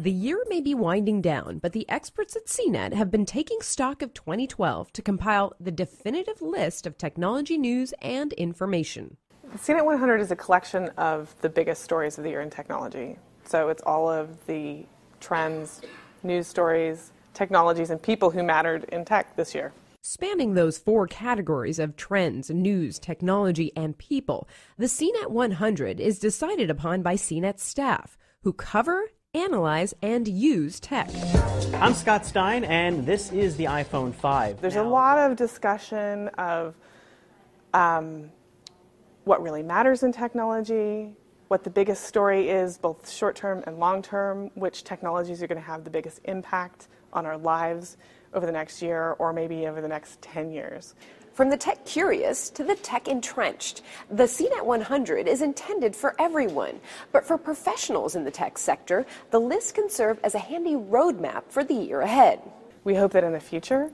The year may be winding down, but the experts at CNET have been taking stock of 2012 to compile the definitive list of technology news and information. CNET 100 is a collection of the biggest stories of the year in technology. So it's all of the trends, news stories, technologies, and people who mattered in tech this year. Spanning those four categories of trends, news, technology, and people, the CNET 100 is decided upon by CNET staff, who cover analyze, and use tech. I'm Scott Stein, and this is the iPhone 5. There's now. a lot of discussion of um, what really matters in technology, what the biggest story is, both short term and long term, which technologies are going to have the biggest impact on our lives over the next year or maybe over the next 10 years. From the tech curious to the tech entrenched, the CNET 100 is intended for everyone. But for professionals in the tech sector, the list can serve as a handy roadmap for the year ahead. We hope that in the future,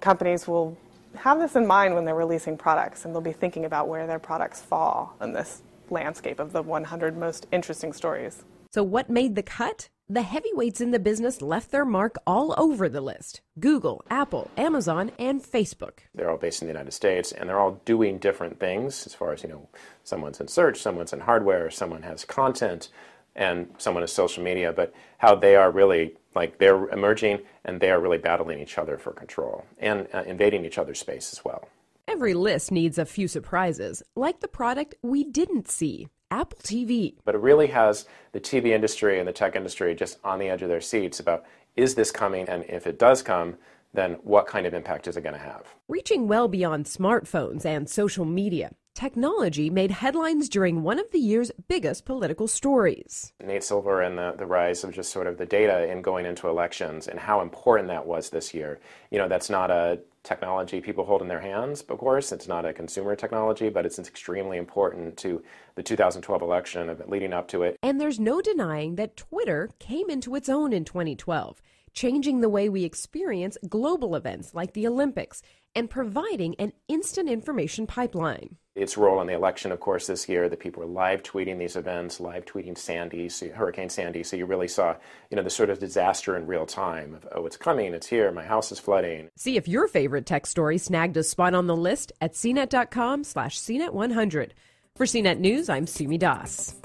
companies will have this in mind when they're releasing products and they'll be thinking about where their products fall in this landscape of the 100 most interesting stories. So, what made the cut? The heavyweights in the business left their mark all over the list Google, Apple, Amazon, and Facebook. They're all based in the United States and they're all doing different things as far as, you know, someone's in search, someone's in hardware, someone has content, and someone has social media, but how they are really like they're emerging and they are really battling each other for control and uh, invading each other's space as well. Every list needs a few surprises, like the product we didn't see Apple TV. But it really has the TV industry and the tech industry just on the edge of their seats about is this coming? And if it does come, then what kind of impact is it going to have? Reaching well beyond smartphones and social media, Technology made headlines during one of the year's biggest political stories. Nate Silver and the, the rise of just sort of the data in going into elections and how important that was this year. You know, that's not a technology people hold in their hands, of course. It's not a consumer technology, but it's extremely important to the 2012 election leading up to it. And there's no denying that Twitter came into its own in 2012 changing the way we experience global events like the Olympics, and providing an instant information pipeline. Its role in the election, of course, this year, that people were live tweeting these events, live tweeting Sandy, so, Hurricane Sandy, so you really saw, you know, the sort of disaster in real time of, oh, it's coming, it's here, my house is flooding. See if your favorite tech story snagged a spot on the list at cnet.com slash cnet100. For CNET News, I'm Sumi Das.